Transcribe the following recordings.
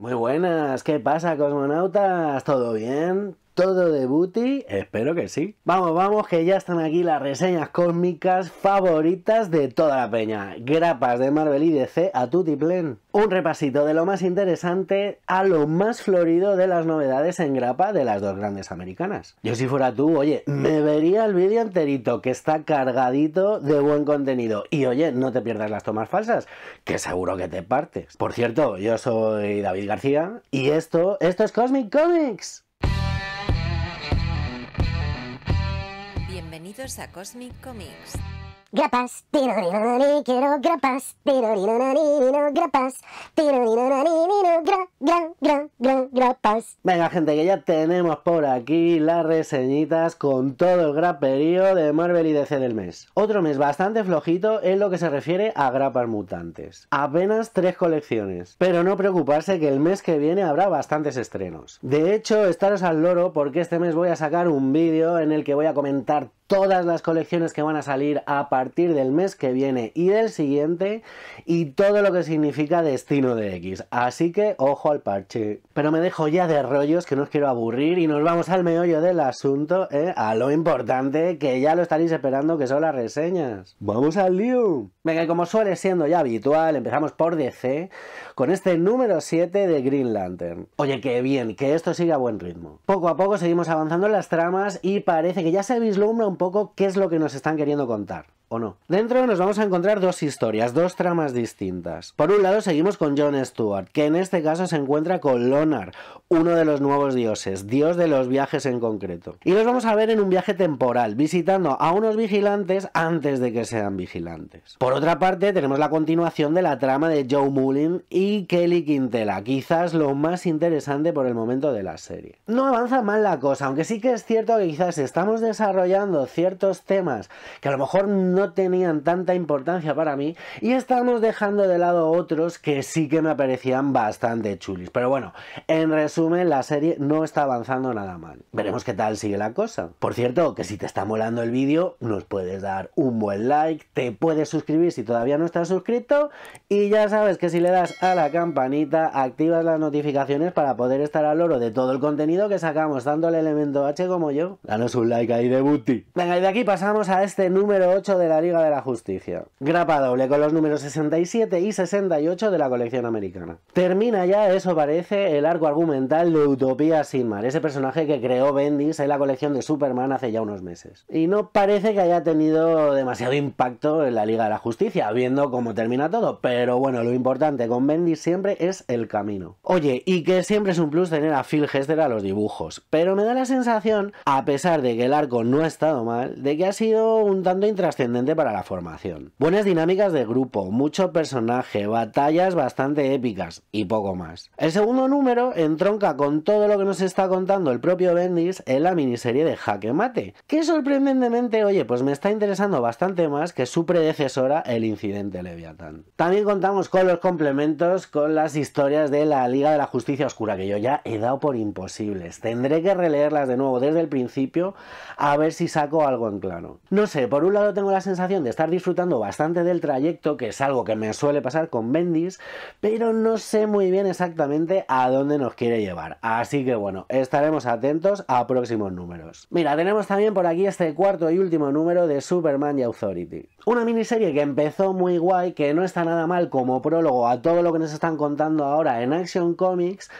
Muy buenas, ¿qué pasa cosmonautas? ¿Todo bien? todo de booty? Espero que sí. Vamos, vamos, que ya están aquí las reseñas cósmicas favoritas de toda la peña. Grapas de Marvel y DC a plen. Un repasito de lo más interesante a lo más florido de las novedades en grapa de las dos grandes americanas. Yo si fuera tú, oye, me vería el vídeo enterito que está cargadito de buen contenido. Y oye, no te pierdas las tomas falsas, que seguro que te partes. Por cierto, yo soy David García y esto, esto es Cosmic Comics. Bienvenidos a Cosmic Comics. Grapas, tirorinonani, quiero grapas, tirorinonani, vino grapas, tirorinonani, vino grapas gran, gran, gran, grapas. Venga, gente, que ya tenemos por aquí las reseñitas con todo el graperío de Marvel y DC del mes. Otro mes bastante flojito en lo que se refiere a grapas mutantes. Apenas tres colecciones. Pero no preocuparse que el mes que viene habrá bastantes estrenos. De hecho, estaros al loro porque este mes voy a sacar un vídeo en el que voy a comentar todas las colecciones que van a salir a partir del mes que viene y del siguiente y todo lo que significa Destino de X. Así que ojo al parche. Pero me dejo ya de rollos que no os quiero aburrir y nos vamos al meollo del asunto, ¿eh? a lo importante que ya lo estaréis esperando que son las reseñas. ¡Vamos al lío! Venga, como suele siendo ya habitual, empezamos por DC con este número 7 de Green Lantern. Oye, qué bien, que esto siga a buen ritmo. Poco a poco seguimos avanzando en las tramas y parece que ya se vislumbra un poco qué es lo que nos están queriendo contar o no. Dentro nos vamos a encontrar dos historias, dos tramas distintas. Por un lado seguimos con John Stewart, que en este caso se encuentra con Lonar, uno de los nuevos dioses, dios de los viajes en concreto. Y los vamos a ver en un viaje temporal, visitando a unos vigilantes antes de que sean vigilantes. Por otra parte tenemos la continuación de la trama de Joe Mullin y Kelly Quintela, quizás lo más interesante por el momento de la serie. No avanza mal la cosa, aunque sí que es cierto que quizás estamos desarrollando ciertos temas que a lo mejor no no tenían tanta importancia para mí y estamos dejando de lado otros que sí que me parecían bastante chulis. Pero bueno, en resumen, la serie no está avanzando nada mal. Veremos qué tal sigue la cosa. Por cierto, que si te está molando el vídeo, nos puedes dar un buen like, te puedes suscribir si todavía no estás suscrito y ya sabes que si le das a la campanita, activas las notificaciones para poder estar al oro de todo el contenido que sacamos, tanto el elemento H como yo. Danos un like ahí de buti Venga, y de aquí pasamos a este número 8 de la Liga de la Justicia. Grapa doble con los números 67 y 68 de la colección americana. Termina ya, eso parece, el arco argumental de Utopía Sin ese personaje que creó Bendis en la colección de Superman hace ya unos meses. Y no parece que haya tenido demasiado impacto en la Liga de la Justicia, viendo cómo termina todo, pero bueno, lo importante con Bendis siempre es el camino. Oye, y que siempre es un plus tener a Phil Hester a los dibujos, pero me da la sensación, a pesar de que el arco no ha estado mal, de que ha sido un tanto intrascendente para la formación. Buenas dinámicas de grupo, mucho personaje, batallas bastante épicas y poco más. El segundo número entronca con todo lo que nos está contando el propio Bendis en la miniserie de Jaque Mate, que sorprendentemente, oye, pues me está interesando bastante más que su predecesora, el incidente Leviatán. También contamos con los complementos con las historias de la Liga de la Justicia Oscura, que yo ya he dado por imposibles. Tendré que releerlas de nuevo desde el principio a ver si saco algo en claro. No sé, por un lado tengo las sensación de estar disfrutando bastante del trayecto, que es algo que me suele pasar con Bendis, pero no sé muy bien exactamente a dónde nos quiere llevar. Así que bueno, estaremos atentos a próximos números. Mira, tenemos también por aquí este cuarto y último número de Superman y Authority. Una miniserie que empezó muy guay, que no está nada mal como prólogo a todo lo que nos están contando ahora en Action Comics,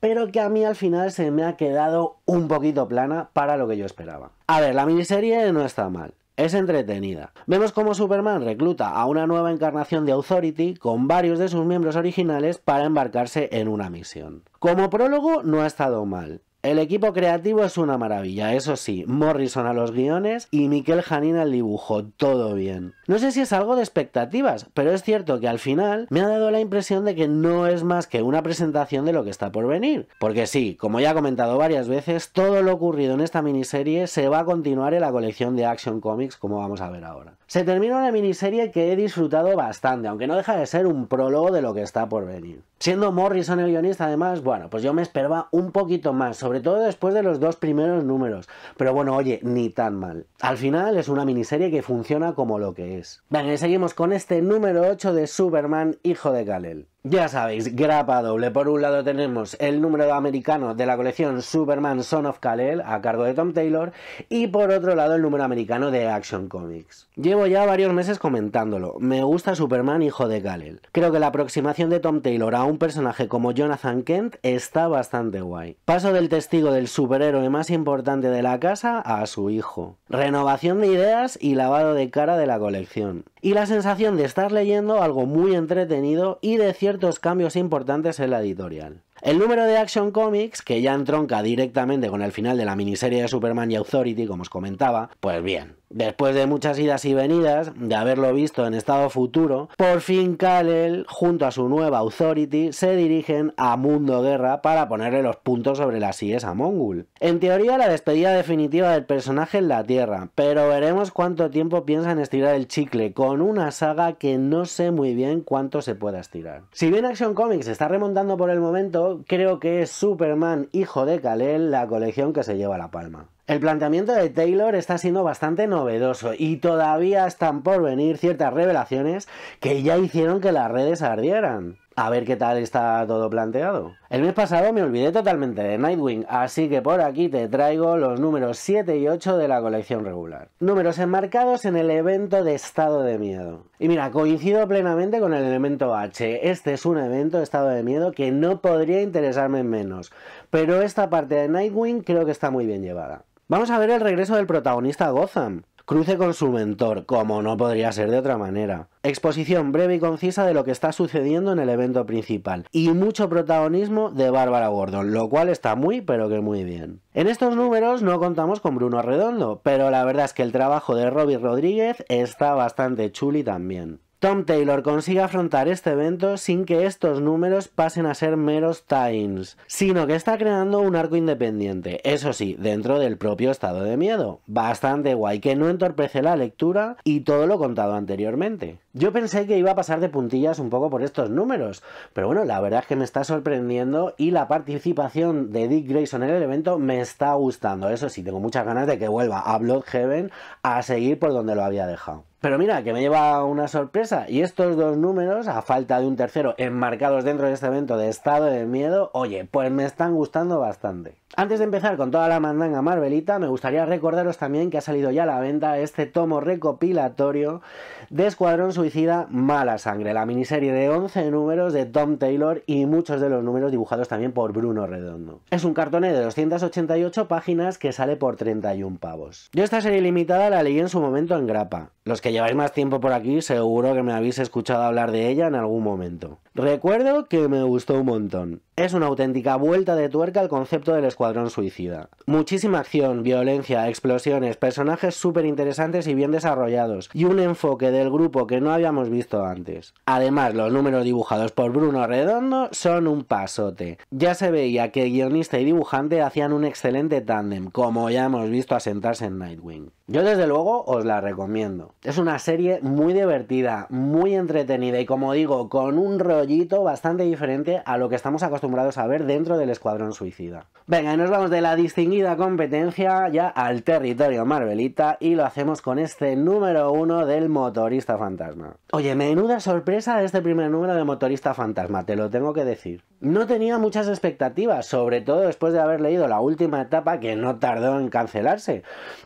pero que a mí al final se me ha quedado un poquito plana para lo que yo esperaba. A ver, la miniserie no está mal es entretenida. Vemos cómo Superman recluta a una nueva encarnación de Authority con varios de sus miembros originales para embarcarse en una misión. Como prólogo no ha estado mal, el equipo creativo es una maravilla, eso sí, Morrison a los guiones y Miquel Janín al dibujo, todo bien. No sé si es algo de expectativas, pero es cierto que al final me ha dado la impresión de que no es más que una presentación de lo que está por venir. Porque sí, como ya he comentado varias veces, todo lo ocurrido en esta miniserie se va a continuar en la colección de Action Comics como vamos a ver ahora. Se termina una miniserie que he disfrutado bastante, aunque no deja de ser un prólogo de lo que está por venir. Siendo Morrison el guionista, además, bueno, pues yo me esperaba un poquito más, sobre todo después de los dos primeros números. Pero bueno, oye, ni tan mal. Al final es una miniserie que funciona como lo que es. Vale, y seguimos con este número 8 de Superman, hijo de galel ya sabéis, grapa doble. Por un lado tenemos el número americano de la colección Superman Son of Kal-El a cargo de Tom Taylor y por otro lado el número americano de Action Comics. Llevo ya varios meses comentándolo. Me gusta Superman hijo de Kal-El. Creo que la aproximación de Tom Taylor a un personaje como Jonathan Kent está bastante guay. Paso del testigo del superhéroe más importante de la casa a su hijo. Renovación de ideas y lavado de cara de la colección. Y la sensación de estar leyendo algo muy entretenido y de cierto dos cambios importantes en la editorial. El número de Action Comics, que ya entronca directamente con el final de la miniserie de Superman y Authority, como os comentaba, pues bien, Después de muchas idas y venidas, de haberlo visto en estado futuro, por fin Kalel, junto a su nueva Authority, se dirigen a Mundo Guerra para ponerle los puntos sobre las IES a Mongul. En teoría, la despedida definitiva del personaje en la Tierra, pero veremos cuánto tiempo piensan estirar el chicle con una saga que no sé muy bien cuánto se pueda estirar. Si bien Action Comics está remontando por el momento, creo que es Superman, hijo de Kalel, la colección que se lleva la palma. El planteamiento de Taylor está siendo bastante novedoso y todavía están por venir ciertas revelaciones que ya hicieron que las redes ardieran. A ver qué tal está todo planteado. El mes pasado me olvidé totalmente de Nightwing, así que por aquí te traigo los números 7 y 8 de la colección regular. Números enmarcados en el evento de estado de miedo. Y mira, coincido plenamente con el elemento H. Este es un evento de estado de miedo que no podría interesarme menos, pero esta parte de Nightwing creo que está muy bien llevada. Vamos a ver el regreso del protagonista Gotham. Cruce con su mentor, como no podría ser de otra manera. Exposición breve y concisa de lo que está sucediendo en el evento principal. Y mucho protagonismo de Bárbara Gordon, lo cual está muy, pero que muy bien. En estos números no contamos con Bruno Redondo, pero la verdad es que el trabajo de Robbie Rodríguez está bastante chuli también. Tom Taylor consigue afrontar este evento sin que estos números pasen a ser meros times, sino que está creando un arco independiente, eso sí, dentro del propio estado de miedo. Bastante guay, que no entorpece la lectura y todo lo contado anteriormente. Yo pensé que iba a pasar de puntillas un poco por estos números, pero bueno, la verdad es que me está sorprendiendo y la participación de Dick Grayson en el evento me está gustando. Eso sí, tengo muchas ganas de que vuelva a Heaven a seguir por donde lo había dejado. Pero mira, que me lleva una sorpresa. Y estos dos números, a falta de un tercero, enmarcados dentro de este evento de estado de miedo, oye, pues me están gustando bastante. Antes de empezar con toda la mandanga marvelita, me gustaría recordaros también que ha salido ya a la venta este tomo recopilatorio de Escuadrón Suicida Mala Sangre, la miniserie de 11 números de Tom Taylor y muchos de los números dibujados también por Bruno Redondo. Es un cartoné de 288 páginas que sale por 31 pavos. Yo esta serie limitada la leí en su momento en grapa. Los que lleváis más tiempo por aquí seguro que me habéis escuchado hablar de ella en algún momento. Recuerdo que me gustó un montón. Es una auténtica vuelta de tuerca al concepto del escuadrón suicida. Muchísima acción, violencia, explosiones, personajes súper interesantes y bien desarrollados, y un enfoque del grupo que no habíamos visto antes. Además, los números dibujados por Bruno Redondo son un pasote. Ya se veía que guionista y dibujante hacían un excelente tándem, como ya hemos visto asentarse en Nightwing. Yo desde luego os la recomiendo. Es una serie muy divertida, muy entretenida y como digo, con un rollito bastante diferente a lo que estamos acostumbrados a ver dentro del Escuadrón Suicida. Venga, y nos vamos de la distinguida competencia ya al territorio Marvelita y lo hacemos con este número uno del Motorista Fantasma. Oye, menuda sorpresa este primer número de Motorista Fantasma, te lo tengo que decir. No tenía muchas expectativas, sobre todo después de haber leído la última etapa que no tardó en cancelarse.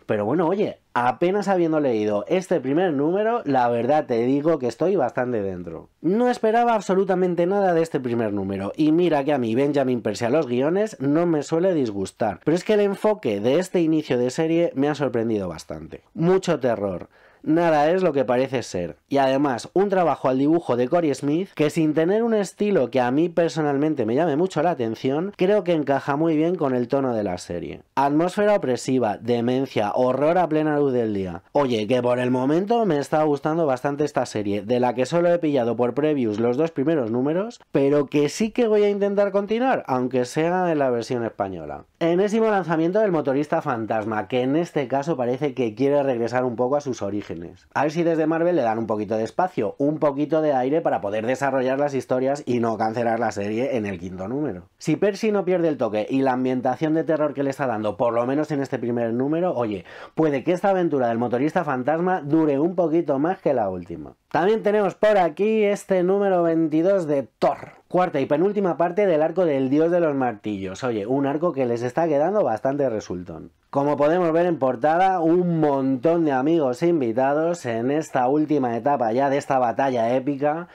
Pero bueno, oye, apenas habiendo leído este primer número, la verdad te digo que estoy bastante dentro. No esperaba absolutamente nada de este primer número, y mira que a mí Benjamin Persia, los guiones no me suele disgustar, pero es que el enfoque de este inicio de serie me ha sorprendido bastante. Mucho terror, nada es lo que parece ser. Y además, un trabajo al dibujo de Corey Smith que sin tener un estilo que a mí personalmente me llame mucho la atención, creo que encaja muy bien con el tono de la serie. Atmósfera opresiva, demencia, horror a plena luz del día. Oye, que por el momento me está gustando bastante esta serie, de la que solo he pillado por previews los dos primeros números, pero que sí que voy a intentar continuar, aunque sea en la versión española. Enésimo lanzamiento del motorista fantasma, que en este caso parece que quiere regresar un poco a sus orígenes a ver si desde Marvel le dan un poquito de espacio, un poquito de aire para poder desarrollar las historias y no cancelar la serie en el quinto número. Si Percy no pierde el toque y la ambientación de terror que le está dando, por lo menos en este primer número, oye, puede que esta aventura del motorista fantasma dure un poquito más que la última. También tenemos por aquí este número 22 de Thor. Cuarta y penúltima parte del arco del dios de los martillos. Oye, un arco que les está quedando bastante resultón. Como podemos ver en portada, un montón de amigos invitados en esta última etapa ya de esta batalla épica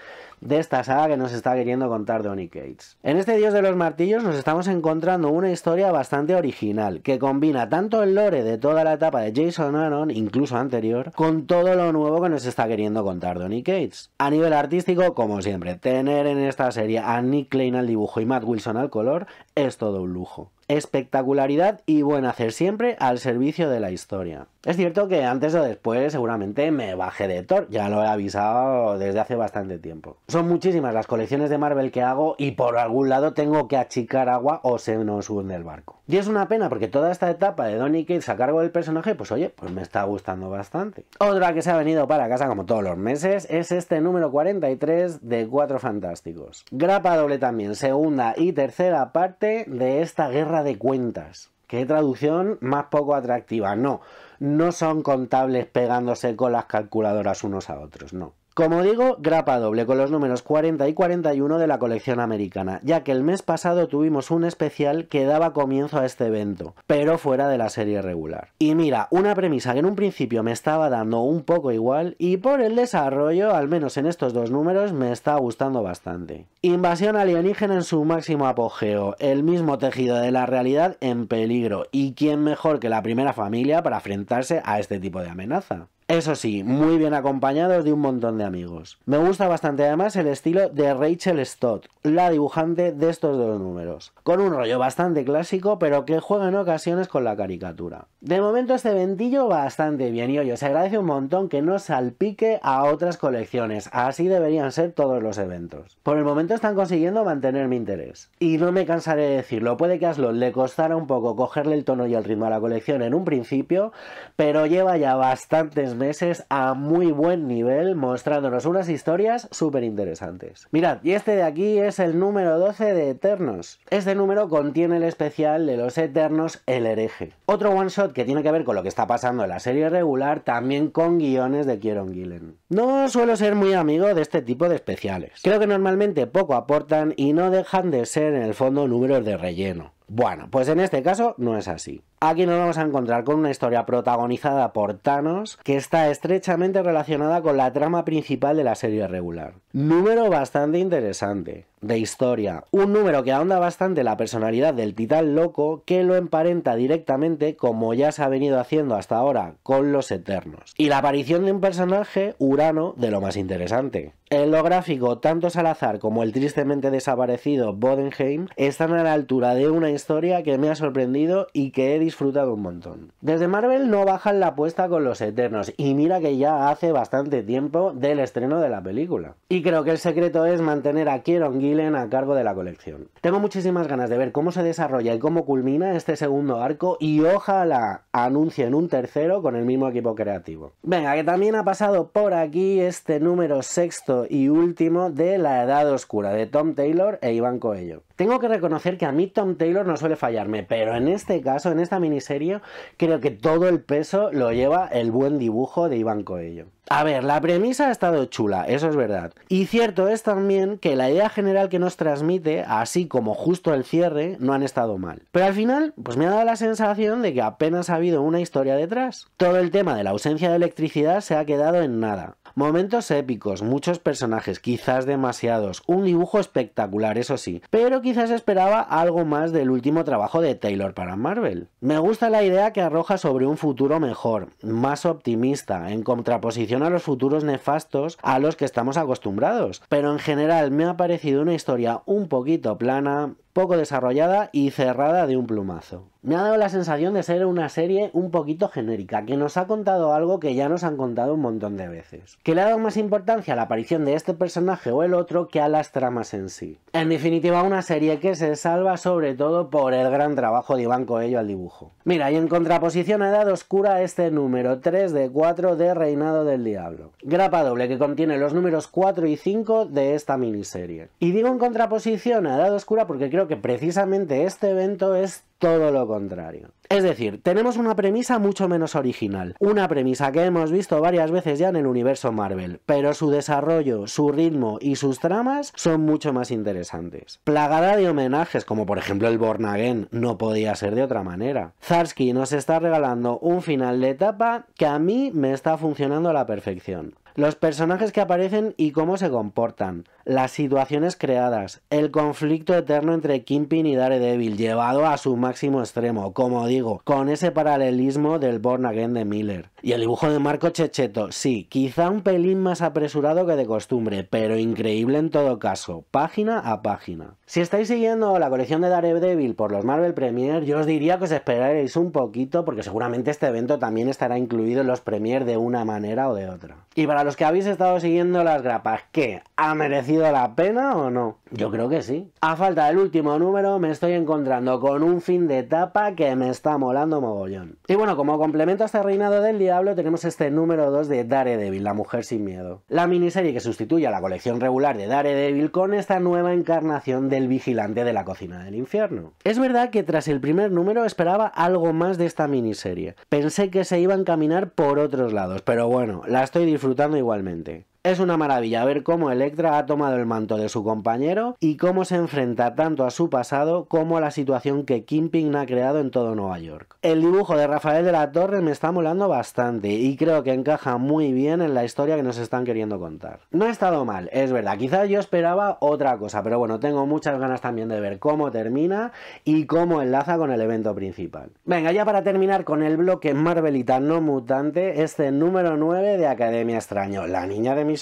de esta saga que nos está queriendo contar Donny Cates. En este Dios de los Martillos nos estamos encontrando una historia bastante original, que combina tanto el lore de toda la etapa de Jason Aaron, incluso anterior, con todo lo nuevo que nos está queriendo contar Donny Cates. A nivel artístico, como siempre, tener en esta serie a Nick Klein al dibujo y Matt Wilson al color es todo un lujo espectacularidad y buen hacer siempre al servicio de la historia. Es cierto que antes o después seguramente me baje de Thor, ya lo he avisado desde hace bastante tiempo. Son muchísimas las colecciones de Marvel que hago y por algún lado tengo que achicar agua o se nos hunde el barco. Y es una pena porque toda esta etapa de Donny Cates a cargo del personaje, pues oye, pues me está gustando bastante. Otra que se ha venido para casa como todos los meses es este número 43 de Cuatro Fantásticos. Grapa doble también, segunda y tercera parte de esta guerra de cuentas. Qué traducción más poco atractiva. No, no son contables pegándose con las calculadoras unos a otros, no. Como digo, grapa doble con los números 40 y 41 de la colección americana, ya que el mes pasado tuvimos un especial que daba comienzo a este evento, pero fuera de la serie regular. Y mira, una premisa que en un principio me estaba dando un poco igual y por el desarrollo, al menos en estos dos números, me está gustando bastante. Invasión alienígena en su máximo apogeo, el mismo tejido de la realidad en peligro, y quién mejor que la primera familia para enfrentarse a este tipo de amenaza. Eso sí, muy bien acompañados de un montón de amigos. Me gusta bastante además el estilo de Rachel Stott, la dibujante de estos dos números, con un rollo bastante clásico pero que juega en ocasiones con la caricatura. De momento este ventillo bastante bien y hoy os agradece un montón que no salpique a otras colecciones, así deberían ser todos los eventos. Por el momento están consiguiendo mantener mi interés. Y no me cansaré de decirlo, puede que a le costara un poco cogerle el tono y el ritmo a la colección en un principio, pero lleva ya bastantes meses a muy buen nivel mostrándonos unas historias súper interesantes. Mirad, y este de aquí es el número 12 de Eternos. Este número contiene el especial de los Eternos El Hereje. Otro one shot que tiene que ver con lo que está pasando en la serie regular, también con guiones de Kieron Gillen. No suelo ser muy amigo de este tipo de especiales. Creo que normalmente aportan y no dejan de ser en el fondo números de relleno. Bueno, pues en este caso no es así. Aquí nos vamos a encontrar con una historia protagonizada por Thanos que está estrechamente relacionada con la trama principal de la serie regular. Número bastante interesante de historia, un número que ahonda bastante la personalidad del titán loco que lo emparenta directamente como ya se ha venido haciendo hasta ahora con los Eternos. Y la aparición de un personaje, Urano, de lo más interesante. En lo gráfico, tanto Salazar como el tristemente desaparecido Bodenheim están a la altura de una historia que me ha sorprendido y que he disfrutado disfrutado un montón. Desde Marvel no bajan la apuesta con los Eternos, y mira que ya hace bastante tiempo del estreno de la película. Y creo que el secreto es mantener a Kieron Gillen a cargo de la colección. Tengo muchísimas ganas de ver cómo se desarrolla y cómo culmina este segundo arco, y ojalá anuncien un tercero con el mismo equipo creativo. Venga, que también ha pasado por aquí este número sexto y último de La Edad Oscura, de Tom Taylor e Iván Coello. Tengo que reconocer que a mí Tom Taylor no suele fallarme, pero en este caso, en esta miniserie, creo que todo el peso lo lleva el buen dibujo de Iván Coello. A ver, la premisa ha estado chula, eso es verdad. Y cierto es también que la idea general que nos transmite, así como justo el cierre, no han estado mal. Pero al final, pues me ha dado la sensación de que apenas ha habido una historia detrás. Todo el tema de la ausencia de electricidad se ha quedado en nada. Momentos épicos, muchos personajes, quizás demasiados, un dibujo espectacular, eso sí, pero quizás esperaba algo más del último trabajo de Taylor para Marvel. Me gusta la idea que arroja sobre un futuro mejor, más optimista, en contraposición a los futuros nefastos a los que estamos acostumbrados, pero en general me ha parecido una historia un poquito plana, poco desarrollada y cerrada de un plumazo. Me ha dado la sensación de ser una serie un poquito genérica, que nos ha contado algo que ya nos han contado un montón de veces. Que le ha dado más importancia a la aparición de este personaje o el otro que a las tramas en sí. En definitiva, una serie que se salva sobre todo por el gran trabajo de Iván Coello al dibujo. Mira, y en contraposición a Edad Oscura, este número 3 de 4 de Reinado del Diablo. Grapa doble que contiene los números 4 y 5 de esta miniserie. Y digo en contraposición a Edad Oscura porque creo que precisamente este evento es todo lo contrario. Es decir, tenemos una premisa mucho menos original, una premisa que hemos visto varias veces ya en el universo Marvel, pero su desarrollo, su ritmo y sus tramas son mucho más interesantes. Plagada de homenajes, como por ejemplo el Born Again, no podía ser de otra manera. Zarsky nos está regalando un final de etapa que a mí me está funcionando a la perfección los personajes que aparecen y cómo se comportan, las situaciones creadas, el conflicto eterno entre Kingpin y Daredevil llevado a su máximo extremo, como digo con ese paralelismo del Born Again de Miller. Y el dibujo de Marco Checheto, sí, quizá un pelín más apresurado que de costumbre, pero increíble en todo caso, página a página. Si estáis siguiendo la colección de Daredevil por los Marvel Premier, yo os diría que os esperaréis un poquito porque seguramente este evento también estará incluido en los Premier de una manera o de otra. Y para los que habéis estado siguiendo las grapas, ¿qué? ¿Ha merecido la pena o no? Yo creo que sí. A falta del último número me estoy encontrando con un fin de etapa que me está está molando mogollón. Y bueno, como complemento a este reinado del diablo tenemos este número 2 de Daredevil, la mujer sin miedo. La miniserie que sustituye a la colección regular de Daredevil con esta nueva encarnación del vigilante de la cocina del infierno. Es verdad que tras el primer número esperaba algo más de esta miniserie. Pensé que se iban a caminar por otros lados, pero bueno, la estoy disfrutando igualmente. Es una maravilla ver cómo Electra ha tomado el manto de su compañero y cómo se enfrenta tanto a su pasado como a la situación que Kimping ha creado en todo Nueva York. El dibujo de Rafael de la Torre me está molando bastante y creo que encaja muy bien en la historia que nos están queriendo contar. No ha estado mal, es verdad, quizás yo esperaba otra cosa, pero bueno, tengo muchas ganas también de ver cómo termina y cómo enlaza con el evento principal. Venga, ya para terminar con el bloque Marvelita no mutante, este número 9 de Academia Extraño, la niña de mi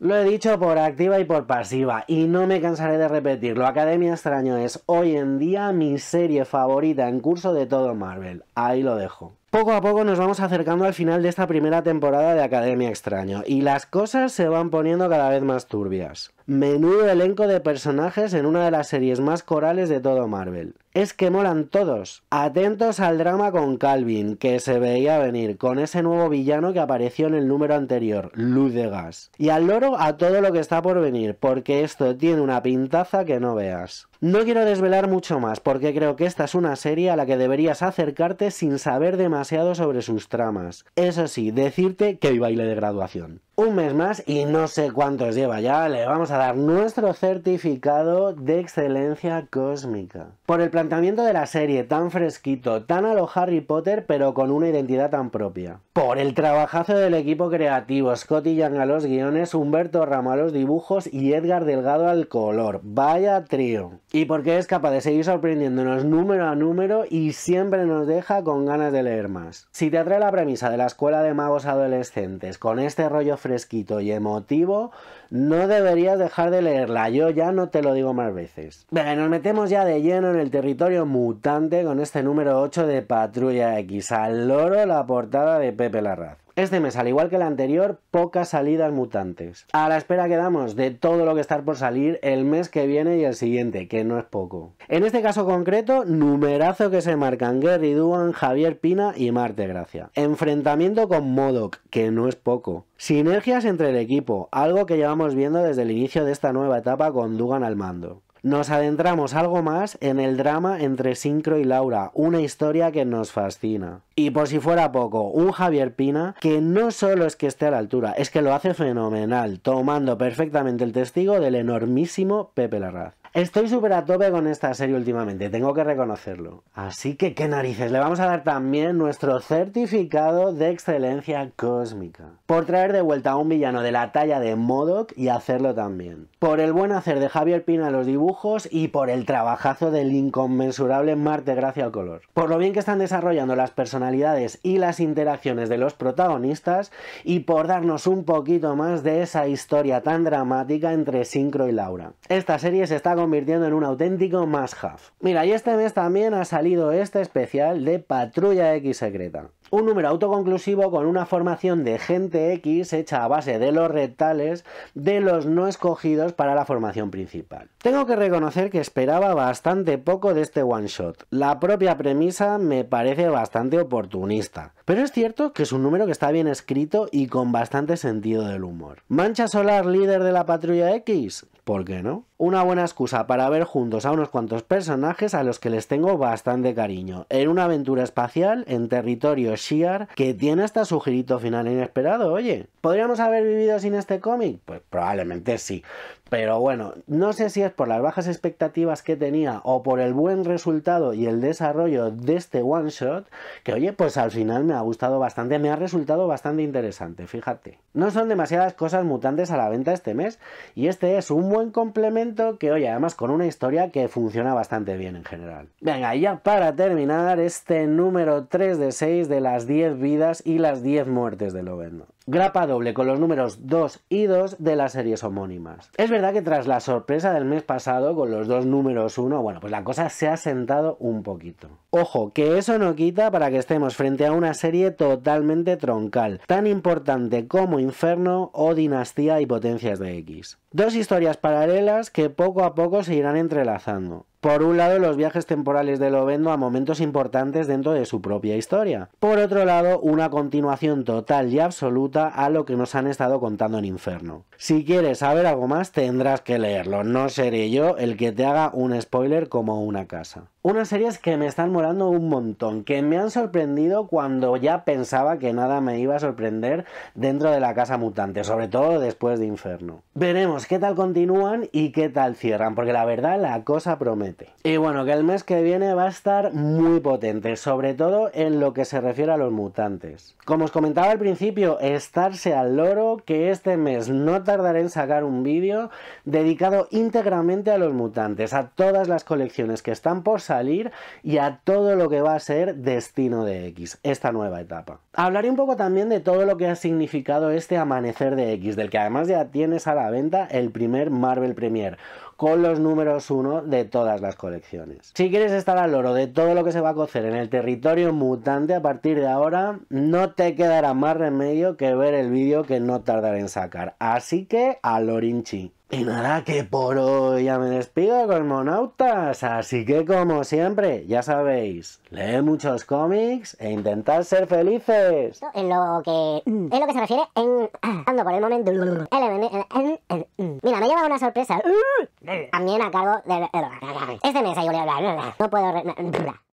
lo he dicho por activa y por pasiva, y no me cansaré de repetirlo. Academia Extraño es hoy en día mi serie favorita en curso de todo Marvel. Ahí lo dejo. Poco a poco nos vamos acercando al final de esta primera temporada de Academia Extraño y las cosas se van poniendo cada vez más turbias. Menudo elenco de personajes en una de las series más corales de todo Marvel. Es que molan todos. Atentos al drama con Calvin, que se veía venir, con ese nuevo villano que apareció en el número anterior, Luz de Gas. Y al loro a todo lo que está por venir, porque esto tiene una pintaza que no veas. No quiero desvelar mucho más, porque creo que esta es una serie a la que deberías acercarte sin saber demasiado sobre sus tramas. Eso sí, decirte que hay baile de graduación un mes más y no sé cuántos lleva ya, le vamos a dar nuestro certificado de excelencia cósmica. Por el planteamiento de la serie tan fresquito, tan a lo Harry Potter, pero con una identidad tan propia. Por el trabajazo del equipo creativo, Scotty Young a los guiones, Humberto Ramo a los dibujos y Edgar Delgado al color. Vaya trío. Y porque es capaz de seguir sorprendiéndonos número a número y siempre nos deja con ganas de leer más. Si te atrae la premisa de la escuela de magos adolescentes con este rollo fresquito y emotivo, no deberías dejar de leerla. Yo ya no te lo digo más veces. Venga, nos metemos ya de lleno en el territorio mutante con este número 8 de Patrulla X. Al loro la portada de Pepe Larraz. Este mes, al igual que el anterior, pocas salidas mutantes. A la espera quedamos de todo lo que está por salir el mes que viene y el siguiente, que no es poco. En este caso concreto, numerazo que se marcan Gary Duan, Javier Pina y Marte Gracia. Enfrentamiento con Modoc, que no es poco. Sinergias entre el equipo, algo que llevamos viendo desde el inicio de esta nueva etapa con Dugan al mando. Nos adentramos algo más en el drama entre Sincro y Laura, una historia que nos fascina. Y por si fuera poco, un Javier Pina que no solo es que esté a la altura, es que lo hace fenomenal, tomando perfectamente el testigo del enormísimo Pepe Larraz. Estoy súper a tope con esta serie últimamente, tengo que reconocerlo. Así que, ¿qué narices? Le vamos a dar también nuestro certificado de excelencia cósmica. Por traer de vuelta a un villano de la talla de Modoc y hacerlo también. Por el buen hacer de Javier Pina en los dibujos y por el trabajazo del inconmensurable Marte Gracia al color. Por lo bien que están desarrollando las personalidades y las interacciones de los protagonistas y por darnos un poquito más de esa historia tan dramática entre Sincro y Laura. Esta serie se está convirtiendo en un auténtico must-have. Mira, y este mes también ha salido este especial de Patrulla X Secreta. Un número autoconclusivo con una formación de gente X hecha a base de los rectales de los no escogidos para la formación principal. Tengo que reconocer que esperaba bastante poco de este one shot. La propia premisa me parece bastante oportunista. Pero es cierto que es un número que está bien escrito y con bastante sentido del humor. ¿Mancha Solar líder de la patrulla X? ¿Por qué no? Una buena excusa para ver juntos a unos cuantos personajes a los que les tengo bastante cariño. En una aventura espacial en territorio Shiar que tiene hasta su girito final inesperado, oye. ¿Podríamos haber vivido sin este cómic? Pues probablemente sí. Pero bueno, no sé si es por las bajas expectativas que tenía o por el buen resultado y el desarrollo de este one shot, que oye, pues al final me ha gustado bastante, me ha resultado bastante interesante, fíjate. No son demasiadas cosas mutantes a la venta este mes y este es un buen complemento que, hoy además con una historia que funciona bastante bien en general. Venga, y ya para terminar, este número 3 de 6 de las 10 vidas y las 10 muertes de Lovendo grapa doble con los números 2 y 2 de las series homónimas. Es verdad que tras la sorpresa del mes pasado con los dos números 1, bueno, pues la cosa se ha sentado un poquito. Ojo, que eso no quita para que estemos frente a una serie totalmente troncal, tan importante como Inferno o Dinastía y Potencias de X. Dos historias paralelas que poco a poco se irán entrelazando. Por un lado, los viajes temporales de Lovendo a momentos importantes dentro de su propia historia. Por otro lado, una continuación total y absoluta a lo que nos han estado contando en Inferno. Si quieres saber algo más, tendrás que leerlo. No seré yo el que te haga un spoiler como una casa unas series que me están molando un montón, que me han sorprendido cuando ya pensaba que nada me iba a sorprender dentro de la casa mutante, sobre todo después de Inferno. Veremos qué tal continúan y qué tal cierran, porque la verdad la cosa promete. Y bueno, que el mes que viene va a estar muy potente, sobre todo en lo que se refiere a los mutantes. Como os comentaba al principio, estarse al loro que este mes no tardaré en sacar un vídeo dedicado íntegramente a los mutantes, a todas las colecciones que están por salir y a todo lo que va a ser destino de X, esta nueva etapa. Hablaré un poco también de todo lo que ha significado este amanecer de X, del que además ya tienes a la venta el primer Marvel Premier con los números 1 de todas las colecciones. Si quieres estar al loro de todo lo que se va a cocer en el territorio mutante a partir de ahora, no te quedará más remedio que ver el vídeo que no tardaré en sacar. Así que a Lorinchi. Y nada, que por hoy ya me despido, cosmonautas. Así que, como siempre, ya sabéis, leer muchos cómics e intentar ser felices. En lo que. En lo que se refiere, en. Ando por el momento. Mira, me llevado una sorpresa. También a cargo de Este mes hay No puedo.